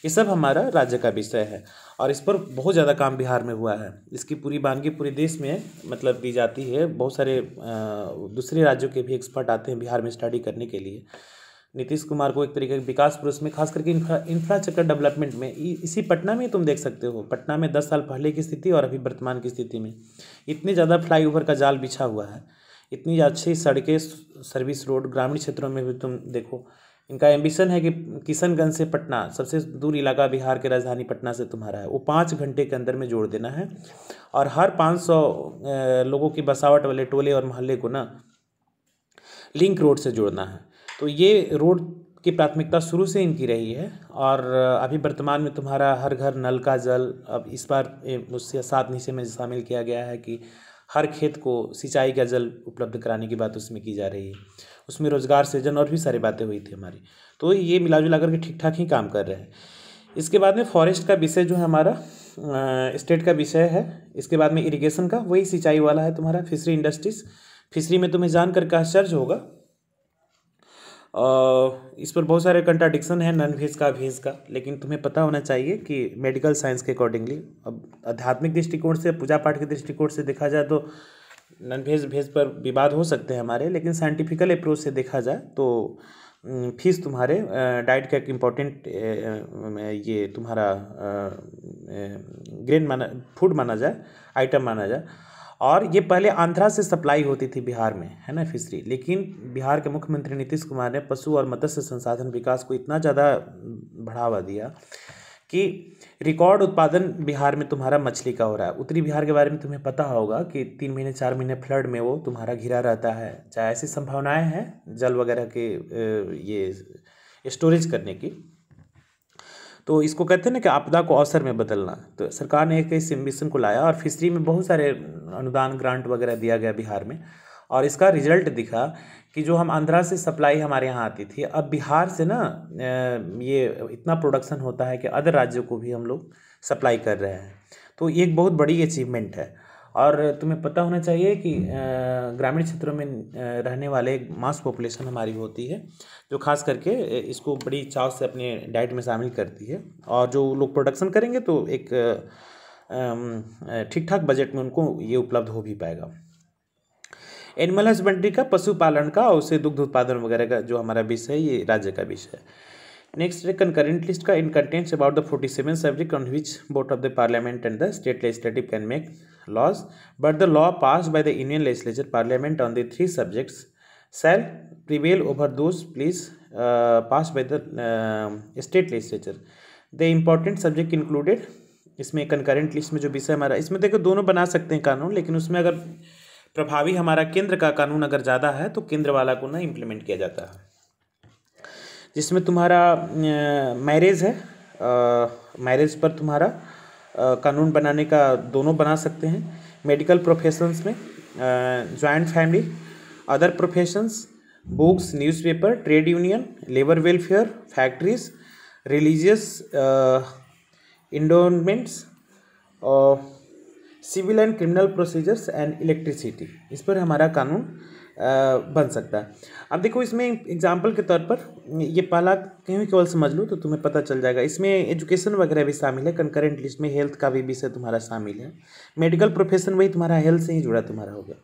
A: ये सब हमारा राज्य का विषय है और इस पर बहुत ज़्यादा काम बिहार में हुआ है इसकी पूरी बानगी पूरे देश में मतलब दी जाती है बहुत सारे दूसरे राज्यों के भी एक्सपर्ट आते हैं बिहार में स्टडी करने के लिए नीतीश कुमार को एक तरीके के विकास पुरुष में खास करके इंफ्रा इंफ्रास्ट्रक्चर डेवलपमेंट में इसी पटना में तुम देख सकते हो पटना में दस साल पहले की स्थिति और अभी वर्तमान की स्थिति में इतने ज़्यादा फ्लाईओवर का जाल बिछा हुआ है इतनी अच्छी सड़कें सर्विस रोड ग्रामीण क्षेत्रों में भी तुम देखो इनका एम्बिशन है कि किशनगंज से पटना सबसे दूर इलाका बिहार के राजधानी पटना से तुम्हारा है वो पाँच घंटे के अंदर में जोड़ देना है और हर पाँच सौ लोगों की बसावट वाले टोले और मोहल्ले को ना लिंक रोड से जोड़ना है तो ये रोड की प्राथमिकता शुरू से इनकी रही है और अभी वर्तमान में तुम्हारा हर घर नल का जल अब इस बार उससे सात निशे में शामिल किया गया है कि हर खेत को सिंचाई का जल उपलब्ध कराने की बात उसमें की जा रही है उसमें रोज़गार सृजन और भी सारी बातें हुई थी हमारी तो ये मिला जुला करके ठीक ठाक ही काम कर रहे हैं इसके बाद में फॉरेस्ट का विषय जो है हमारा स्टेट का विषय है इसके बाद में इरिगेशन का वही सिंचाई वाला है तुम्हारा फिशरी इंडस्ट्रीज़ फिशरी में तुम्हें जानकर का आश्चर्य होगा इस पर बहुत सारे कंट्राडिक्शन है नन भेज का भेज का लेकिन तुम्हें पता होना चाहिए कि मेडिकल साइंस के अकॉर्डिंगली अब आध्यात्मिक दृष्टिकोण से पूजा पाठ के दृष्टिकोण से देखा जाए तो नन भेज भेज पर विवाद हो सकते हैं हमारे लेकिन साइंटिफिकल अप्रोच से देखा जाए तो फीस तुम्हारे डाइट का एक इम्पॉर्टेंट ये तुम्हारा ग्रेन माना फूड माना जाए आइटम माना जाए और ये पहले आंध्रा से सप्लाई होती थी बिहार में है ना फिशरी लेकिन बिहार के मुख्यमंत्री नीतीश कुमार ने पशु और मत्स्य संसाधन विकास को इतना ज़्यादा बढ़ावा दिया कि रिकॉर्ड उत्पादन बिहार में तुम्हारा मछली का हो रहा है उत्तरी बिहार के बारे में तुम्हें पता होगा कि तीन महीने चार महीने फ्लड में वो तुम्हारा घिरा रहता है चाहे ऐसी संभावनाएं हैं जल वगैरह के ये स्टोरेज करने की तो इसको कहते हैं ना कि आपदा को अवसर में बदलना तो सरकार ने एक इस मिशन को लाया और फिशरी में बहुत सारे अनुदान ग्रांट वगैरह दिया गया बिहार में और इसका रिजल्ट दिखा कि जो हम आंध्रा से सप्लाई हमारे यहाँ आती थी अब बिहार से ना ये इतना प्रोडक्शन होता है कि अदर राज्यों को भी हम लोग सप्लाई कर रहे हैं तो ये एक बहुत बड़ी अचीवमेंट है और तुम्हें पता होना चाहिए कि ग्रामीण क्षेत्रों में रहने वाले एक मास पॉपुलेशन हमारी होती है जो खास करके इसको बड़ी चाव से अपने डाइट में शामिल करती है और जो लोग प्रोडक्शन करेंगे तो एक ठीक ठाक बजट में उनको ये उपलब्ध हो भी पाएगा एनिमल हस्बेंड्री का पशुपालन का और उसे दुग्ध उत्पादन वगैरह का जो हमारा विषय है ये राज्य का विषय है नेक्स्ट है कंकरेंट लिस्ट का in contents about the forty seven subject on which both of the parliament and the state legislative can make laws, but the law passed by the indian Legislature Parliament on the three subjects shall prevail over those please uh, passed by the uh, state legislature. The important subject included इसमें कंकरेंट लिस्ट में जो विषय हमारा इसमें देखो दोनों बना सकते हैं कानून लेकिन उसमें अगर प्रभावी हमारा केंद्र का कानून अगर ज़्यादा है तो केंद्र वाला को ना इम्प्लीमेंट किया जाता है जिसमें तुम्हारा मैरिज है मैरिज पर तुम्हारा कानून बनाने का दोनों बना सकते हैं मेडिकल प्रोफेशंस में joint family other professions books newspaper trade union labour welfare factories religious endowments civil and criminal procedures and electricity इस पर हमारा कानून बन सकता है अब देखो इसमें एग्जाम्पल के तौर पर ये पहला कहीं केवल समझ लो तो तुम्हें पता चल जाएगा इसमें एजुकेशन वगैरह भी शामिल है कंकरेंट लिस्ट में हेल्थ का भी विषय तुम्हारा शामिल है मेडिकल प्रोफेशन वही तुम्हारा हेल्थ से ही जुड़ा तुम्हारा हो गया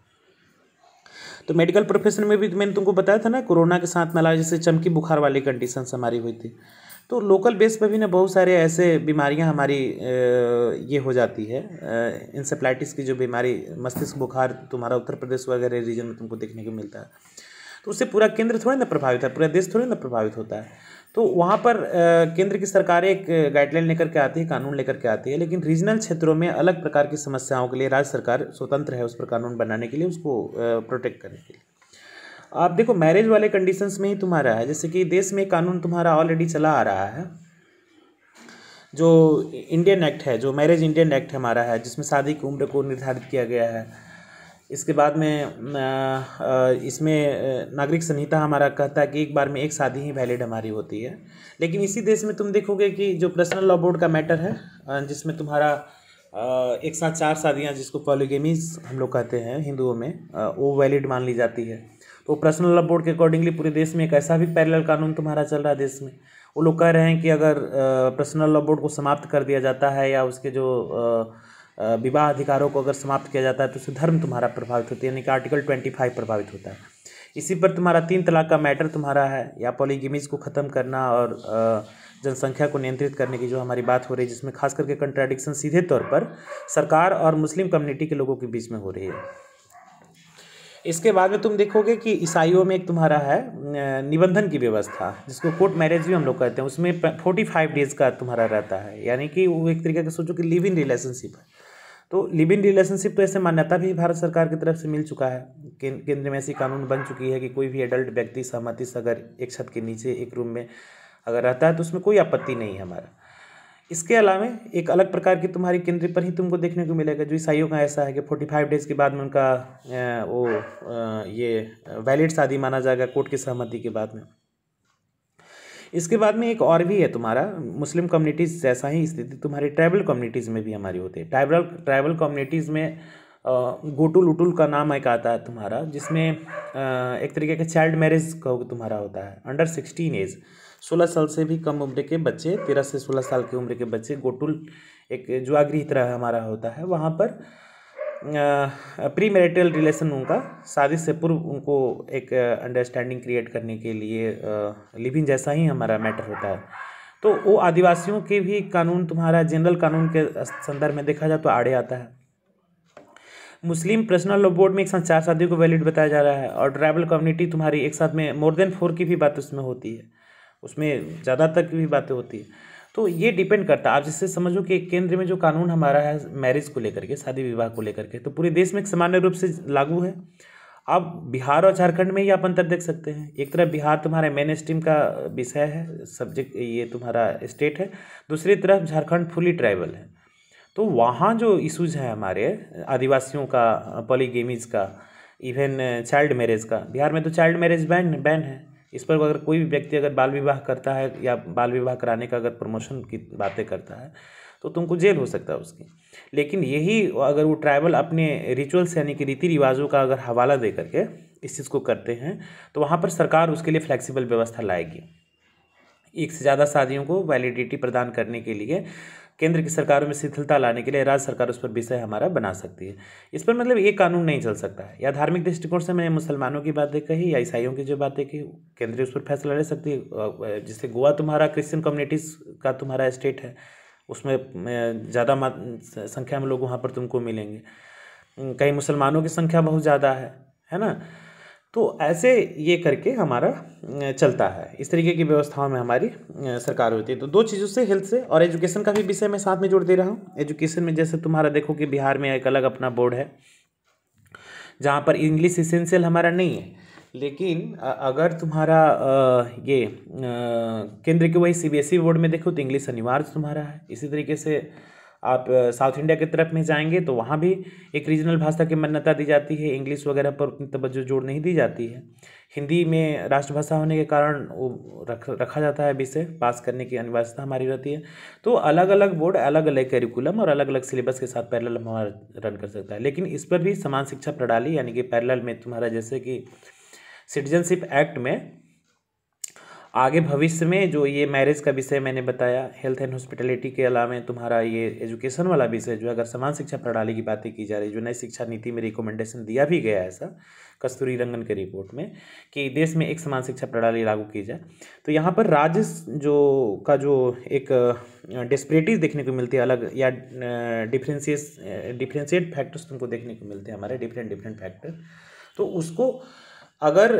A: तो मेडिकल प्रोफेशन में भी मैंने तुमको बताया था ना कोरोना के साथ मिला जैसे चमकी बुखार वाली कंडीशन हमारी हुई थी तो लोकल बेस पर भी ना बहुत सारे ऐसे बीमारियां हमारी ये हो जाती है इंसेफ्लाइटिस की जो बीमारी मस्तिष्क बुखार तुम्हारा उत्तर प्रदेश वगैरह रीजन में तुमको देखने को मिलता है तो उससे पूरा केंद्र थोड़ी ना प्रभावित है पूरा देश थोड़ी ना प्रभावित होता है तो वहाँ पर केंद्र की सरकार एक गाइडलाइन लेकर के आती है कानून लेकर के आती है लेकिन रीजनल क्षेत्रों में अलग प्रकार की समस्याओं के लिए राज्य सरकार स्वतंत्र है उस पर कानून बनाने के लिए उसको प्रोटेक्ट करने के लिए आप देखो मैरिज वाले कंडीशंस में ही तुम्हारा है जैसे कि देश में कानून तुम्हारा ऑलरेडी चला आ रहा है जो इंडियन एक्ट है जो मैरिज इंडियन एक्ट हमारा है जिसमें शादी की उम्र को निर्धारित किया गया है इसके बाद में इसमें नागरिक संहिता हमारा कहता है कि एक बार में एक शादी ही वैलिड हमारी होती है लेकिन इसी देश में तुम देखोगे कि जो पर्सनल लॉ बोर्ड का मैटर है जिसमें तुम्हारा एक साथ चार शादियाँ जिसको पॉलीगेमीज हम लोग कहते हैं हिंदुओं में वो वैलिड मान ली जाती है तो पर्सनल लॉ बोर्ड के अकॉर्डिंगली पूरे देश में एक ऐसा भी पैरेलल कानून तुम्हारा चल रहा है देश में वो लोग कह रहे हैं कि अगर पर्सनल लॉ बोर्ड को समाप्त कर दिया जाता है या उसके जो विवाह अधिकारों को अगर समाप्त किया जाता है तो उससे धर्म तुम्हारा प्रभावित होता है यानी कि आर्टिकल ट्वेंटी फाइव प्रभावित होता है इसी पर तुम्हारा तीन तलाक का मैटर तुम्हारा है या पॉलीगिमीज को ख़त्म करना और जनसंख्या को नियंत्रित करने की जो हमारी बात हो रही है जिसमें खास करके कंट्राडिक्शन सीधे तौर पर सरकार और मुस्लिम कम्युनिटी के लोगों के बीच में हो रही है इसके बाद में तुम देखोगे कि ईसाइयों में एक तुम्हारा है निबंधन की व्यवस्था जिसको कोर्ट मैरिज भी हम लोग कहते हैं उसमें फोर्टी फाइव डेज़ का तुम्हारा रहता है यानी कि वो एक तरीके का सोचो कि लिव इन रिलेशनशिप है तो लिव इन रिलेशनशिप तो ऐसे मान्यता भी भारत सरकार की तरफ से मिल चुका है केंद्र में ऐसी कानून बन चुकी है कि कोई भी एडल्ट व्यक्ति सहमति से अगर एक छत के नीचे एक रूम में अगर रहता है तो उसमें कोई आपत्ति नहीं है हमारा इसके अलावा एक अलग प्रकार की तुम्हारी केंद्रीय पर ही तुमको देखने को मिलेगा जो ईसाइयों का ऐसा है कि फोर्टी फाइव डेज़ के बाद में उनका वो ये वैलिड शादी माना जाएगा कोर्ट की सहमति के बाद में इसके बाद में एक और भी है तुम्हारा मुस्लिम कम्युनिटीज़ जैसा ही स्थिति तुम्हारी ट्राइबल कम्युनिटीज़ में भी हमारी होती है ट्राइबल ट्राइबल कम्युनिटीज़ में गोटुल उटुल का नाम एक आता है तुम्हारा जिसमें एक तरीके का चाइल्ड मैरिज का तुम्हारा होता है अंडर सिक्सटीन एज सोलह साल से भी कम उम्र के बच्चे तेरह से सोलह साल की उम्र के बच्चे गोटुल एक जुआगृह तरह हमारा होता है वहाँ पर प्री मैरिटल रिलेशन उनका शादी से पूर्व उनको एक अंडरस्टैंडिंग क्रिएट करने के लिए लिविंग जैसा ही हमारा मैटर होता है तो वो आदिवासियों के भी कानून तुम्हारा जनरल कानून के संदर्भ में देखा जाए तो आड़े आता है मुस्लिम पर्सनल लॉ बोर्ड में एक साथ चार शादियों को वैलिड बताया जा रहा है और ट्राइबल कम्युनिटी तुम्हारी एक साथ में मोर देन फोर की भी बात उसमें होती है उसमें ज़्यादा तक भी बातें होती है तो ये डिपेंड करता है आप जिससे समझो कि केंद्र में जो कानून हमारा है मैरिज को लेकर के शादी विवाह को लेकर के तो पूरे देश में सामान्य रूप से लागू है आप बिहार और झारखंड में ही आप अंतर देख सकते हैं एक तरफ बिहार तुम्हारे मेन स्ट्रीम का विषय है सब्जेक्ट ये तुम्हारा स्टेट है दूसरी तरफ झारखंड फुली ट्राइबल है तो वहाँ जो इशूज हैं हमारे आदिवासियों का पॉलीगेमीज का इवन चाइल्ड मैरिज का बिहार में तो चाइल्ड मैरिज बैन बैन है इस पर अगर कोई भी व्यक्ति अगर बाल विवाह करता है या बाल विवाह कराने का अगर प्रमोशन की बातें करता है तो तुमको जेल हो सकता है उसकी लेकिन यही अगर वो ट्राइबल अपने रिचुअल्स यानी कि रीति रिवाजों का अगर हवाला दे करके इस चीज़ को करते हैं तो वहाँ पर सरकार उसके लिए फ्लेक्सिबल व्यवस्था लाएगी एक से ज़्यादा शादियों को वैलिडिटी प्रदान करने के लिए केंद्र की सरकारों में शिथिलता लाने के लिए राज्य सरकार उस पर विषय हमारा बना सकती है इस पर मतलब ये कानून नहीं चल सकता है या धार्मिक दृष्टिकोण से मैंने मुसलमानों की बातें कही या ईसाइयों की जो बातें कही केंद्र उस पर फैसला ले सकती है जैसे गोवा तुम्हारा क्रिश्चियन कम्युनिटीज़ का तुम्हारा स्टेट है उसमें ज़्यादा संख्या में लोग वहाँ पर तुमको मिलेंगे कहीं मुसलमानों की संख्या बहुत ज़्यादा है है ना तो ऐसे ये करके हमारा चलता है इस तरीके की व्यवस्थाओं में हमारी सरकार होती है तो दो चीज़ों से हेल्थ से और एजुकेशन का भी विषय मैं साथ में जोड़ दे रहा हूँ एजुकेशन में जैसे तुम्हारा देखो कि बिहार में एक अलग अपना बोर्ड है जहाँ पर इंग्लिश इसेंशियल हमारा नहीं है लेकिन अगर तुम्हारा ये केंद्र के वही सी e बोर्ड में देखो तो इंग्लिश अनिवार्य तुम्हारा है इसी तरीके से आप साउथ इंडिया की तरफ में जाएंगे तो वहाँ भी एक रीजनल भाषा की मान्यता दी जाती है इंग्लिश वगैरह पर उतनी तवज्जो जोड़ नहीं दी जाती है हिंदी में राष्ट्रभाषा होने के कारण वो रख रखा जाता है विषय पास करने की अनिवार्यता हमारी रहती है तो अलग अलग बोर्ड अलग अलग करिकुलम और अलग अलग सिलेबस के साथ पैरल हमारा रन कर सकता है लेकिन इस पर भी समान शिक्षा प्रणाली यानी कि पैरल में तुम्हारा जैसे कि सिटीजनशिप एक्ट में आगे भविष्य में जो ये मैरिज का विषय मैंने बताया हेल्थ एंड हॉस्पिटलिटी के अलावा तुम्हारा ये एजुकेशन वाला विषय जो अगर समान शिक्षा प्रणाली की बातें की जा रही जो नई शिक्षा नीति में रिकमेंडेशन दिया भी गया है सर कस्तूरी रंगन के रिपोर्ट में कि देश में एक समान शिक्षा प्रणाली लागू की जाए तो यहाँ पर राज्य जो का जो एक डिस्परेटिव देखने को मिलती है अलग या डिफ्रेंसिएस डिफ्रेंशिएट फैक्टर्स तुमको देखने को मिलते हैं हमारे डिफरेंट डिफरेंट फैक्टर तो उसको अगर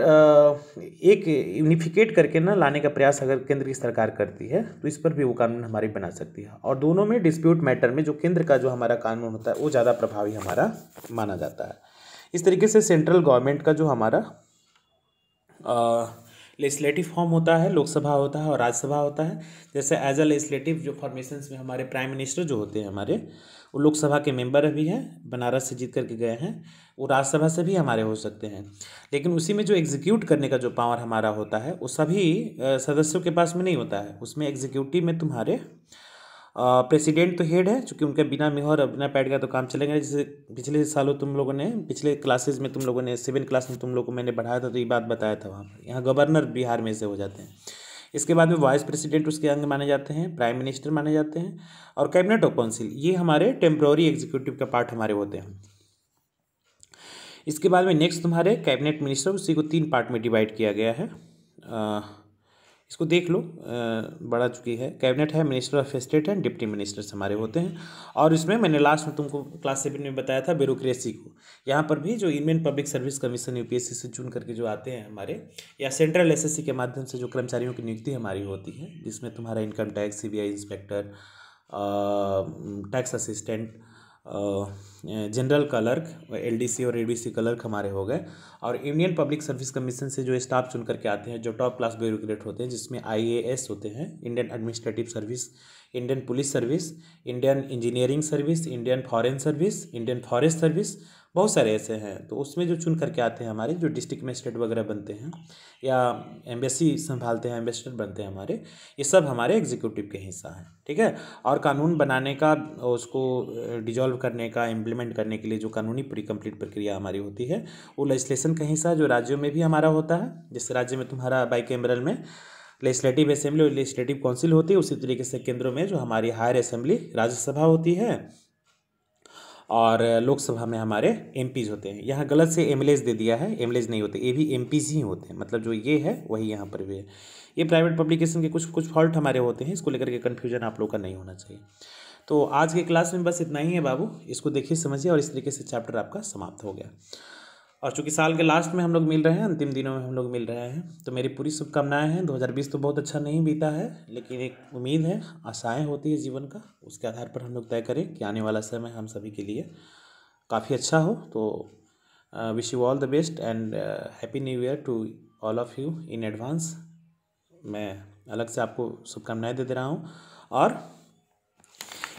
A: एक यूनिफिकेट करके ना लाने का प्रयास अगर केंद्र की सरकार करती है तो इस पर भी वो कानून हमारी बना सकती है और दोनों में डिस्प्यूट मैटर में जो केंद्र का जो हमारा कानून होता है वो ज़्यादा प्रभावी हमारा माना जाता है इस तरीके से सेंट्रल गवर्नमेंट का जो हमारा लेजिस्लेटिव फॉर्म होता है लोकसभा होता है और राज्यसभा होता है जैसे एज अ लेजिस्लेटिव जो फॉर्मेशन में हमारे प्राइम मिनिस्टर जो होते हैं हमारे वो लोकसभा के मेंबर भी हैं बनारस से जीत करके गए हैं वो राज्यसभा से भी हमारे हो सकते हैं लेकिन उसी में जो एग्जीक्यूट करने का जो पावर हमारा होता है वो सभी सदस्यों के पास में नहीं होता है उसमें एग्जीक्यूटिव में तुम्हारे प्रेसिडेंट तो हेड है चूँकि उनके बिना मेहर और बिना पैड का तो काम चलेगा जैसे पिछले सालों तुम लोगों ने पिछले क्लासेज में तुम लोगों ने सेवन क्लास में तुम लोगों को मैंने बढ़ाया था तो ये बात बताया था वहाँ पर यहाँ गवर्नर बिहार में से हो जाते हैं इसके बाद में वाइस प्रेसिडेंट उसके अंग माने जाते हैं प्राइम मिनिस्टर माने जाते हैं और कैबिनेट ऑफ काउंसिल ये हमारे टेम्प्रोरी एग्जीक्यूटिव का पार्ट हमारे होते हैं इसके बाद में नेक्स्ट तुम्हारे कैबिनेट मिनिस्टर उसी को तीन पार्ट में डिवाइड किया गया है इसको देख लो बढ़ा चुकी है कैबिनेट है minister of state and deputy ministers हमारे होते हैं और इसमें मैंने लास्ट में तुमको क्लास सेवन में बताया था ब्यूरोक्रेसी को यहाँ पर भी जो Indian public service commission UPSC से चुन करके जो आते हैं हमारे या सेंट्रल एसएससी के माध्यम से जो कर्मचारियों की नियुक्ति हमारी होती है जिसमें तुम्हारा income tax C inspector tax assistant general clerk LDC और एडीसी क्लर्क हमारे हो गए और इंडियन पब्लिक सर्विस कमीशन से जो स्टाफ चुन करके आते हैं जो टॉप क्लास ब्यूरोक्रेट होते हैं जिसमें आईएएस होते हैं Indian administrative service Indian police service Indian engineering service Indian foreign service Indian forest service बहुत सारे ऐसे हैं तो उसमें जो चुन करके आते हैं हमारे जो डिस्ट्रिक्ट मजिस्ट्रेट वगैरह बनते हैं या एम्बेसी संभालते हैं एम्बेसडर बनते हैं हमारे ये सब हमारे एग्जीक्यूटिव के हिस्सा हैं ठीक है और कानून बनाने का उसको डिजॉल्व करने का इम्प्लीमेंट करने के लिए जो कानूनी पूरी कम्प्लीट प्रक्रिया हमारी होती है वो लेजिस्लेशन का हिस्सा जो राज्यों में भी हमारा होता है जिस राज्य में तुम्हारा बाई कैमरल में लेजिस्लेटिव असेंबली और लेजिस्लेटिव काउंसिल होती है उसी तरीके से केंद्रों में जो हमारी हायर असेंबली राज्यसभा होती है और लोकसभा में हमारे एम होते हैं यहाँ गलत से एम दे दिया है एम नहीं होते ये भी एम ही होते हैं मतलब जो ये है वही यहाँ पर भी है ये प्राइवेट पब्लिकेशन के कुछ कुछ फॉल्ट हमारे होते हैं इसको लेकर के कन्फ्यूजन आप लोग का नहीं होना चाहिए तो आज के क्लास में बस इतना ही है बाबू इसको देखिए समझिए और इस तरीके से चैप्टर आपका समाप्त हो गया और चूँकि साल के लास्ट में हम लोग मिल रहे हैं अंतिम दिनों में हम लोग मिल रहे हैं तो मेरी पूरी शुभकामनाएं हैं 2020 तो बहुत अच्छा नहीं बीता है लेकिन एक उम्मीद है आशाएं होती है जीवन का उसके आधार पर हम लोग तय करें कि आने वाला समय हम सभी के लिए काफ़ी अच्छा हो तो wish you all the best and happy new year to all of you in advance मैं अलग से आपको शुभकामनाएँ दे दे रहा हूँ और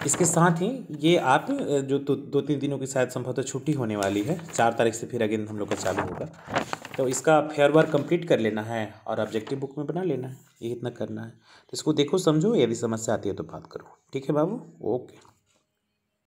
A: इसके साथ ही ये आप जो दो दो तीन दिनों की शायद संभवतः छुट्टी होने वाली है चार तारीख से फिर अगेन हम लोग का चालू होगा तो इसका फेयर वर्क कंप्लीट कर लेना है और ऑब्जेक्टिव बुक में बना लेना है ये इतना करना है तो इसको देखो समझो यदि समस्या आती है तो बात करो ठीक है बाबू ओके